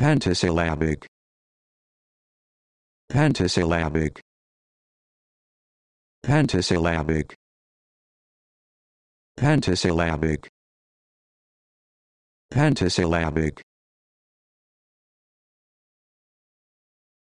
pentasyllabic pentasyllabic pentasyllabic pentasyllabic pentasyllabic